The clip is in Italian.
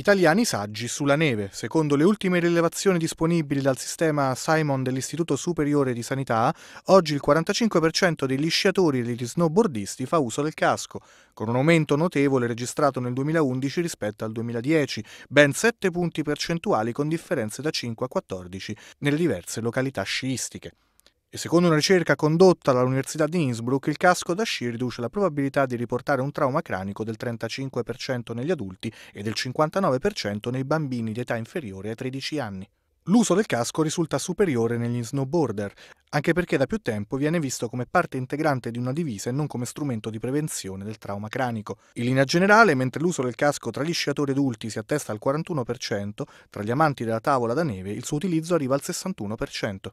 Italiani saggi sulla neve. Secondo le ultime rilevazioni disponibili dal sistema Simon dell'Istituto Superiore di Sanità, oggi il 45% degli sciatori e degli snowboardisti fa uso del casco, con un aumento notevole registrato nel 2011 rispetto al 2010, ben 7 punti percentuali con differenze da 5 a 14 nelle diverse località sciistiche. E secondo una ricerca condotta dall'Università di Innsbruck, il casco da sci riduce la probabilità di riportare un trauma cranico del 35% negli adulti e del 59% nei bambini di età inferiore ai 13 anni. L'uso del casco risulta superiore negli snowboarder, anche perché da più tempo viene visto come parte integrante di una divisa e non come strumento di prevenzione del trauma cranico. In linea generale, mentre l'uso del casco tra gli sciatori adulti si attesta al 41%, tra gli amanti della tavola da neve il suo utilizzo arriva al 61%.